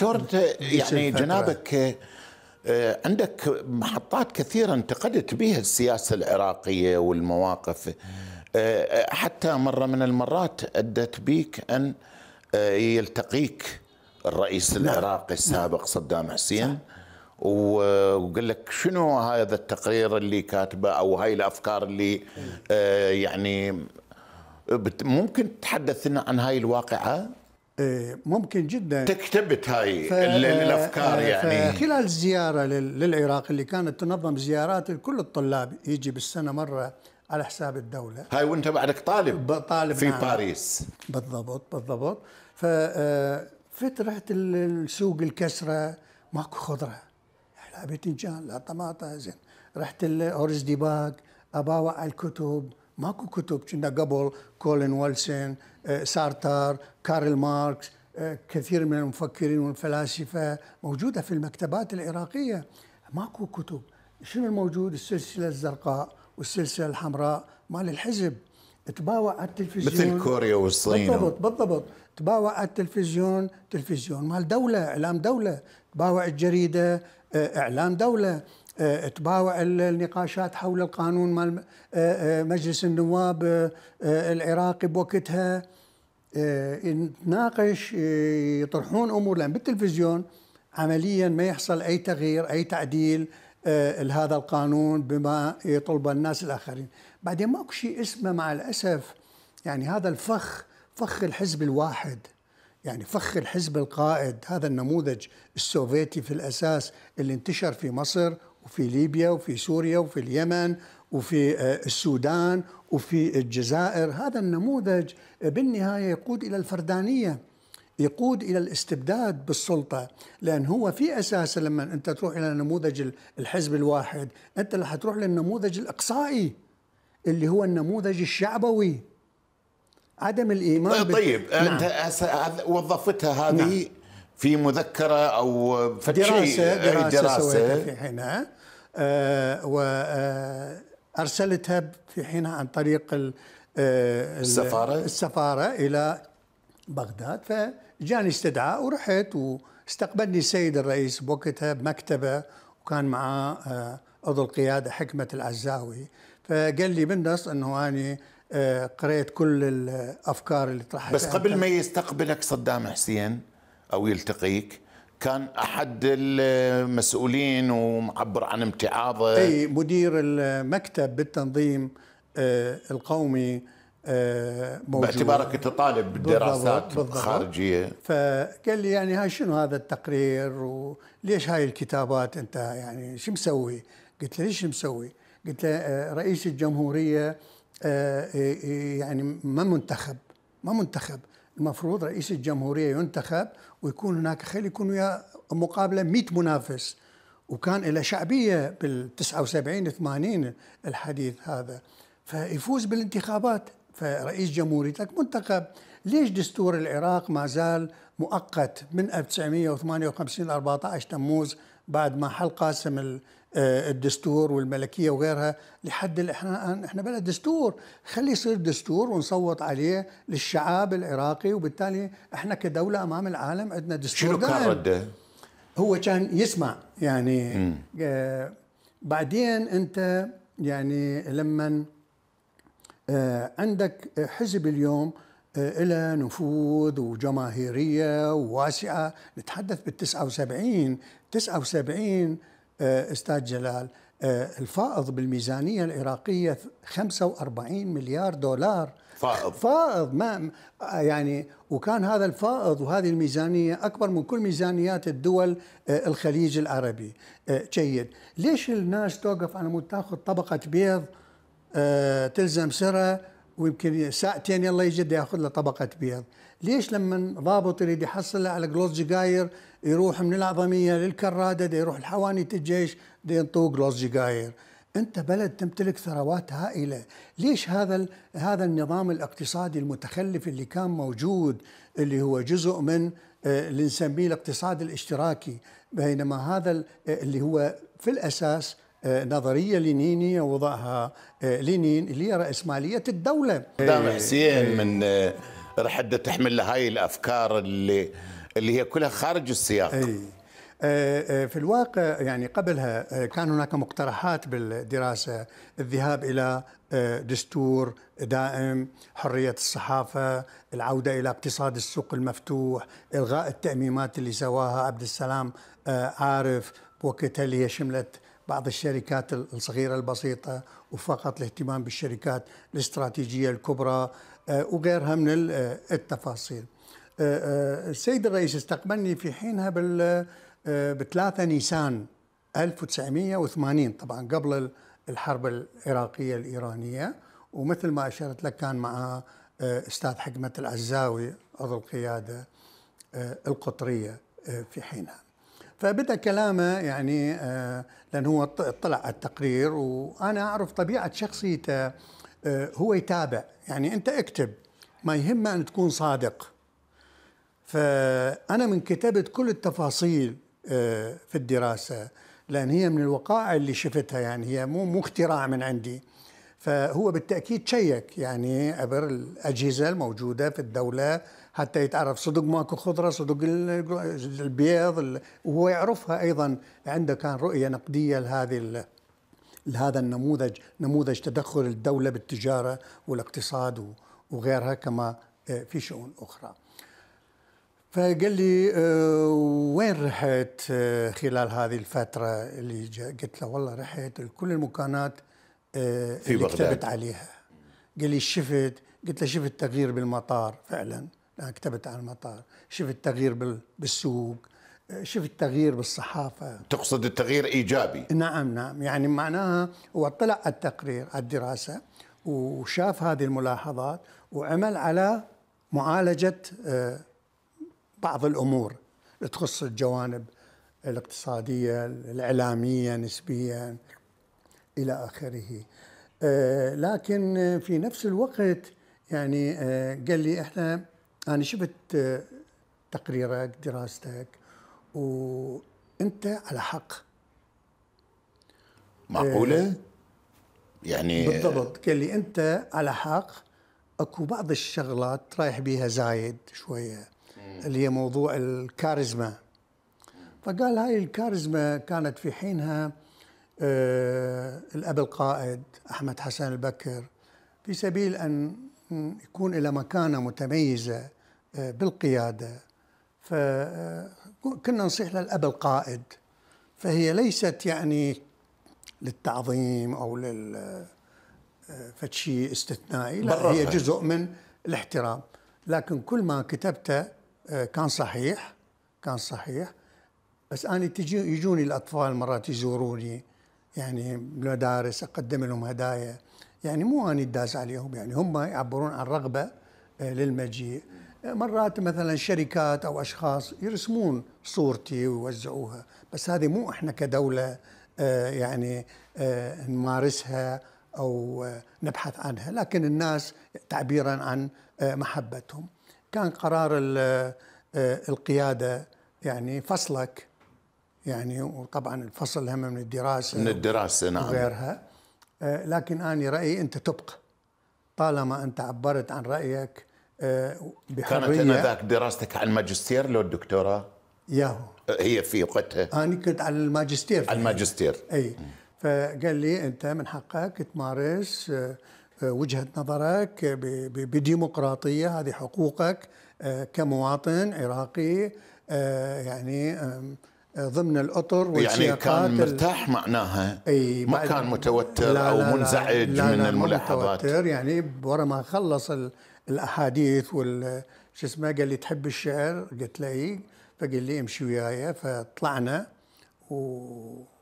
دكتور يعني جنابك آه، عندك محطات كثيرة انتقدت بها السياسة العراقية والمواقف آه، حتى مرة من المرات أدت بيك أن آه، يلتقيك الرئيس نعم. العراقي السابق صدام حسين وقال لك شنو هذا التقرير اللي كاتبه أو هاي الأفكار اللي يعني ممكن تتحدث لنا عن هاي الواقعة إيه، ممكن جدا تكتبت هاي ف... الافكار يعني خلال الزياره للعراق اللي كانت تنظم زيارات لكل الطلاب يجي بالسنه مره على حساب الدولة هاي وانت بعدك طالب طالب في نعم. باريس بالضبط بالضبط ففترة آه، السوق الكسرة ماكو خضرة لا باذنجان لا طماطم زين رحت الاورز ديباج اباوع على الكتب ماكو كتب كنا قبل كولين ويلسون آه، سارتر كارل ماركس آه، كثير من المفكرين والفلاسفة موجودة في المكتبات العراقية ماكو كتب شنو الموجود السلسلة الزرقاء والسلسلة الحمراء مال الحزب تباوع على التلفزيون مثل كوريا والصين بالضبط بالضبط تباوع على التلفزيون تلفزيون مال دولة إعلام دولة تباوع الجريدة آه، إعلام دولة آه، تباوع النقاشات حول القانون مال آه، آه، مجلس النواب العراقي بوقتها يتناقش يطرحون امور لان بالتلفزيون عمليا ما يحصل اي تغيير اي تعديل لهذا القانون بما يطلبه الناس الاخرين، بعدين ماكو شيء اسمه مع الاسف يعني هذا الفخ فخ الحزب الواحد يعني فخ الحزب القائد هذا النموذج السوفيتي في الاساس اللي انتشر في مصر وفي ليبيا وفي سوريا وفي اليمن وفي آه، السودان وفي الجزائر هذا النموذج بالنهاية يقود إلى الفردانية يقود إلى الاستبداد بالسلطة لأن هو في أساسه لما أنت تروح إلى نموذج الحزب الواحد أنت راح تروح للنموذج الإقصائي اللي هو النموذج الشعبوي عدم الايمان طيب بال... طيب، نعم. انت وظفتها هذه نعم. في مذكره او دراسه دراسه, دراسة سويتها في حينها آه، وارسلتها آه، في حينها عن طريق آه، السفاره السفاره الى بغداد فجاني استدعاء ورحت واستقبلني السيد الرئيس بوقتها بمكتبه وكان معاه عضو القياده حكمه العزاوي فقال لي بالنص انه اني قريت كل الافكار اللي طرحتها بس قبل ما يستقبلك صدام حسين او يلتقيك كان احد المسؤولين ومعبر عن امتعاضه اي مدير المكتب بالتنظيم آه، القومي آه، موجود باعتبارك انت طالب بالدراسات الخارجيه فقال لي يعني هاي شنو هذا التقرير وليش هاي الكتابات انت يعني شو مسوي؟ قلت له ليش مسوي؟ قلت له آه، رئيس الجمهوريه يعني ما منتخب ما منتخب المفروض رئيس الجمهوريه ينتخب ويكون هناك خلي يكون وياه مقابله 100 منافس وكان له شعبيه بال 79 80 الحديث هذا فيفوز بالانتخابات فرئيس جمهوريتك منتخب ليش دستور العراق ما زال مؤقت من 1958 14 تموز بعد ما حل قاسم آه، الدستور والملكيه وغيرها لحد احنا آه، احنا بلا دستور خلي يصير دستور ونصوت عليه للشعب العراقي وبالتالي احنا كدوله امام العالم عندنا دستور شنو كان رده؟ هو كان يسمع يعني آه بعدين انت يعني لما آه عندك حزب اليوم آه، إلى نفوذ وجماهيرية وواسعة نتحدث بال 79 79 آه، استاذ جلال آه، الفائض بالميزانيه العراقيه 45 مليار دولار فائض فائض ما آه، يعني وكان هذا الفائض وهذه الميزانيه اكبر من كل ميزانيات الدول الخليج العربي جيد ليش الناس توقف على مود تاخذ طبقه بيض تلزم سره ويمكن ساعتين يلا يجد ياخذ له طبقه بيض ليش لما ضابط يريد يحصل على جلوس جاير يروح من العظميه للكراده دي يروح لحوانية الجيش دي ينطوه جلوس جاير انت بلد تمتلك ثروات هائله، ليش هذا هذا النظام الاقتصادي المتخلف اللي كان موجود اللي هو جزء من آه، اللي نسميه الاقتصاد الاشتراكي، بينما هذا آه، اللي هو في الاساس آه، نظريه لينينيه وضعها لينين اللي هي راسماليه الدوله. صدام حسين من راح تحمل له هاي الافكار اللي اللي هي كلها خارج السياق أي. أه، أه، في الواقع يعني قبلها أه، كان هناك مقترحات بالدراسة الذهاب إلى دستور دائم حرية الصحافة العودة إلى اقتصاد السوق المفتوح إلغاء التأميمات اللي سواها عبد السلام عارف وقتها اللي هي شملت بعض الشركات الصغيرة البسيطة وفقط الاهتمام بالشركات الاستراتيجية الكبرى آه، وغيرها من آه، التفاصيل آه، السيد الرئيس استقبلني في حينها بال ب 3 نيسان 1980 طبعا قبل الحرب العراقية الإيرانية ومثل ما أشرت لك كان مع أستاذ حكمة العزاوي عضو القيادة القطرية في حينها فبدا كلامه يعني آه، لان هو طلع التقرير وانا اعرف طبيعه شخصيته آه، هو يتابع يعني انت اكتب ما يهمه ان تكون صادق فانا من كتبت كل التفاصيل آه، في الدراسه لان هي من الوقائع اللي شفتها يعني هي مو مو اختراع من عندي فهو بالتاكيد شيك يعني عبر الاجهزه الموجوده في الدوله حتى يتعرف صدق ماكو خضره صدق البيض وهو يعرفها ايضا عنده كان رؤيه نقديه لهذه لهذا النموذج نموذج تدخل الدوله بالتجاره والاقتصاد وغيرها كما آه، في شؤون اخرى. فقال لي آه، وين رحت آه، خلال هذه الفترة اللي قلت له والله رحت لكل المكانات في اللي بغداد. كتبت عليها قال لي شفت قلت له شفت تغيير بالمطار فعلا يعني كتبت عن المطار شفت تغيير بالسوق شفت تغيير بالصحافة تقصد التغيير إيجابي نعم نعم يعني معناها هو طلع التقرير على الدراسة وشاف هذه الملاحظات وعمل على معالجة آه، بعض الأمور اللي تخص الجوانب الاقتصادية الإعلامية نسبيا إلى آخره آه، لكن في نفس الوقت يعني آه، قال لي احنا أنا شفت تقريرك دراستك وأنت على حق معقولة؟ آه، يعني بالضبط قال لي أنت على حق اكو بعض الشغلات رايح بيها زايد شويه اللي هي موضوع الكاريزما فقال هاي الكاريزما كانت في حينها آه الاب القائد احمد حسن البكر في سبيل ان يكون الى مكانه متميزه آه، بالقيادة فكنا آه، نصيح للأب القائد فهي ليست يعني للتعظيم أو لل آه، استثنائي لا هي جزء من الاحترام لكن كل ما كتبته كان صحيح كان صحيح بس أنا تجي يجوني الأطفال مرات يزوروني يعني بالمدارس أقدم لهم هدايا يعني مو أنا الداس عليهم يعني هم يعبرون عن رغبة للمجيء مرات مثلا شركات او اشخاص يرسمون صورتي ويوزعوها بس هذه مو احنا كدوله آه، يعني آه، نمارسها او آه، نبحث عنها لكن الناس تعبيرا عن محبتهم كان قرار القياده يعني فصلك يعني وطبعا الفصل هم من الدراسه من الدراسه نعم وغيرها لكن انا رايي انت تبقى طالما انت عبرت عن رايك آه، بحريه كانت انذاك دراستك على الماجستير لو الدكتوراه؟ ياهو هي في وقتها انا كنت على الماجستير على الماجستير اي فقال لي انت من حقك تمارس آه، آه، وجهه نظرك بديمقراطيه هذه حقوقك كمواطن عراقي يعني ضمن الاطر يعني كان مرتاح معناها اي ما كان متوتر لا او لا منزعج لا لا من لا الملاحظات متوتر يعني ورا ما خلص الاحاديث وال شو اسمه قال لي تحب الشعر؟ قلت له اي فقال لي امشي وياي فطلعنا و...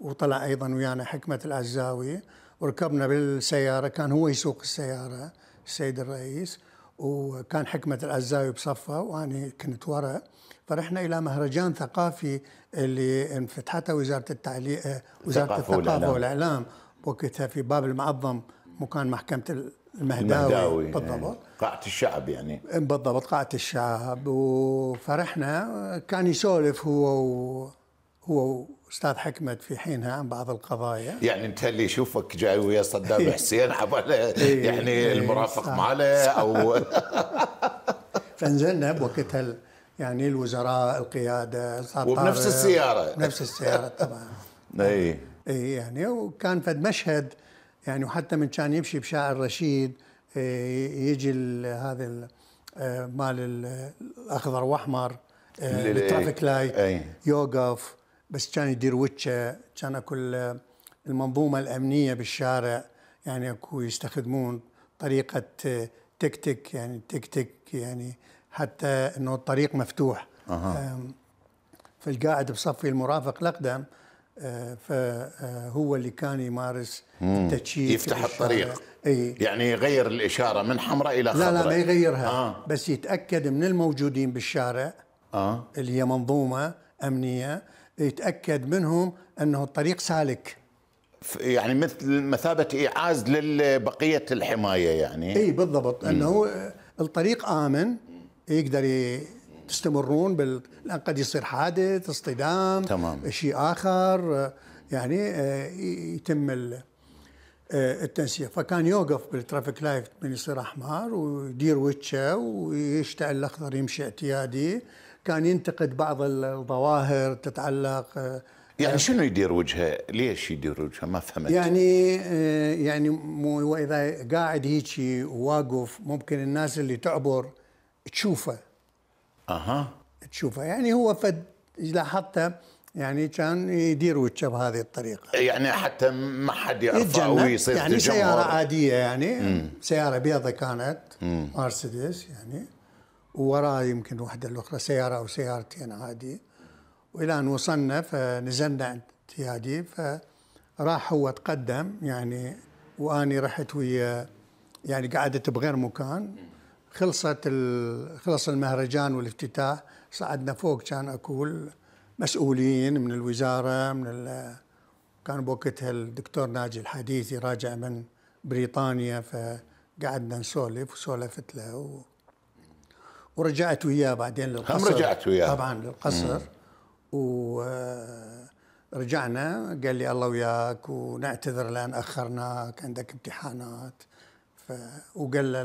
وطلع ايضا ويانا حكمه العزاوي وركبنا بالسياره كان هو يسوق السياره السيد الرئيس وكان حكمه العزاوي بصفه وانا كنت ورا فرحنا الى مهرجان ثقافي اللي انفتحته وزاره التعليق وزاره الثقافه والاعلام وقتها في باب المعظم مكان محكمه المهداوي, المهداوي إيه. بالضبط قاعة الشعب يعني إيه، بالضبط قاعة الشعب وفرحنا كان يسولف هو و هو استاذ حكمت في حينها عن بعض القضايا يعني انت اللي يشوفك جاي ويا صدام إيه. حسين حباله يعني المرافق ماله او فنزلنا بوقتها يعني الوزراء القياده وبنفس السياره نفس السياره طبعا اي اي يعني وكان فد مشهد يعني وحتى من كان يمشي بشاعر رشيد آه، يجي هذا آه، مال الاخضر واحمر آه، الترافيك لايت يوقف بس كان يدير وجهه كان اكو المنظومه الامنيه بالشارع يعني اكو يستخدمون طريقه تيك يعني تيك يعني حتى انه الطريق مفتوح أه. فالقاعد بصفي المرافق الاقدم فهو اللي كان يمارس التشييد يفتح الطريق اي يعني يغير الاشاره من حمراء الى خضراء لا لا ما يغيرها آه. بس يتاكد من الموجودين بالشارع آه. اللي هي منظومه امنيه يتاكد منهم انه الطريق سالك يعني مثل مثابه ايعاز لبقيه الحمايه يعني اي بالضبط انه الطريق امن يقدر تستمرون بال... الان قد يصير حادث اصطدام تمام. شيء اخر يعني آه، يتم آه، التنسيق فكان يوقف بالترافيك لايت من يصير احمر ويدير وجهه ويشتعل الاخضر يمشي اعتيادي كان ينتقد بعض الظواهر تتعلق آه، يعني شنو يدير وجهه؟ ليش يدير وجهه؟ ما فهمت. يعني يعني مو اذا قاعد هيك واقف ممكن الناس اللي تعبر تشوفه اها تشوفها يعني هو فد لاحظتها يعني كان يدير وجهه بهذه الطريقه يعني حتى ما حد يعرفه او يصير يعني تجمهر. سياره عاديه يعني مم. سياره بيضة كانت مرسيدس يعني ووراها يمكن واحده الاخرى سياره او سيارتين عادي والى ان وصلنا فنزلنا عند تيادي فراح هو تقدم يعني واني رحت ويا يعني قعدت بغير مكان خلصت خلص المهرجان والافتتاح صعدنا فوق كان اقول مسؤولين من الوزاره من كان بوقتها الدكتور ناجي الحديثي راجع من بريطانيا فقعدنا نسولف وسولفت له و... ورجعت وياه بعدين للقصر هم رجعت وياه طبعا للقصر ورجعنا قال لي الله وياك ونعتذر لان اخرناك عندك امتحانات ف... وقال له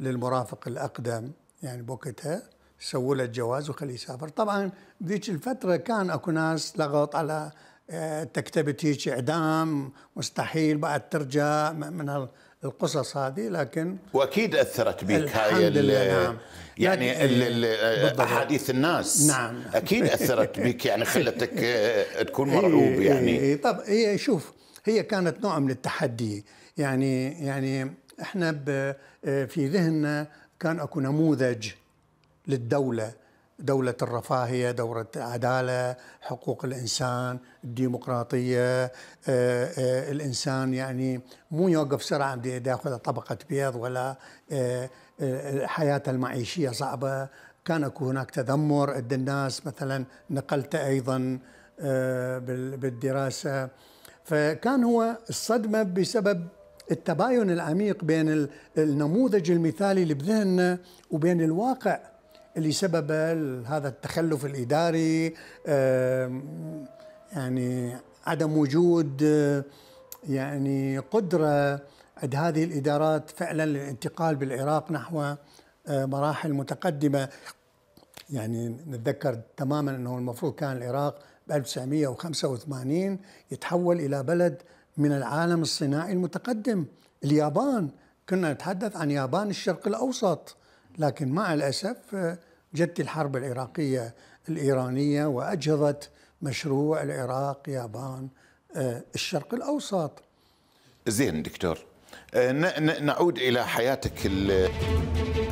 للمرافق الأقدم يعني بوقتها سووا له الجواز وخليه يسافر طبعا بذيك الفترة كان اكو ناس لغط على آه، تكتبت هيك إعدام مستحيل بعد ترجع من القصص هذه لكن واكيد اثرت بك هاي نعم. يعني احاديث الناس نعم اكيد اثرت بك يعني خلتك آه، تكون إيه، مرعوب يعني إيه، طب هي شوف هي كانت نوع من التحدي يعني يعني احنا آه، في ذهننا كان اكو نموذج للدوله دولة الرفاهية، دولة العدالة، حقوق الإنسان، الديمقراطية، آه، آه، الإنسان يعني مو يوقف سرعة ياخذ طبقة بيض ولا حياته المعيشية صعبة، كان اكو هناك تذمر عند الناس مثلا نقلته أيضا بالدراسة فكان هو الصدمة بسبب التباين العميق بين النموذج المثالي اللي بذهننا وبين الواقع اللي سبب هذا التخلف الاداري يعني عدم وجود آه، يعني قدره عند هذه الادارات فعلا للانتقال بالعراق نحو آه، مراحل متقدمه يعني نتذكر تماما انه المفروض كان العراق ب 1985 يتحول الى بلد من العالم الصناعي المتقدم اليابان كنا نتحدث عن يابان الشرق الأوسط لكن مع الأسف آه، جت الحرب العراقية الإيرانية وأجهضت مشروع العراق يابان آه، الشرق الأوسط زين دكتور آه، نعود إلى حياتك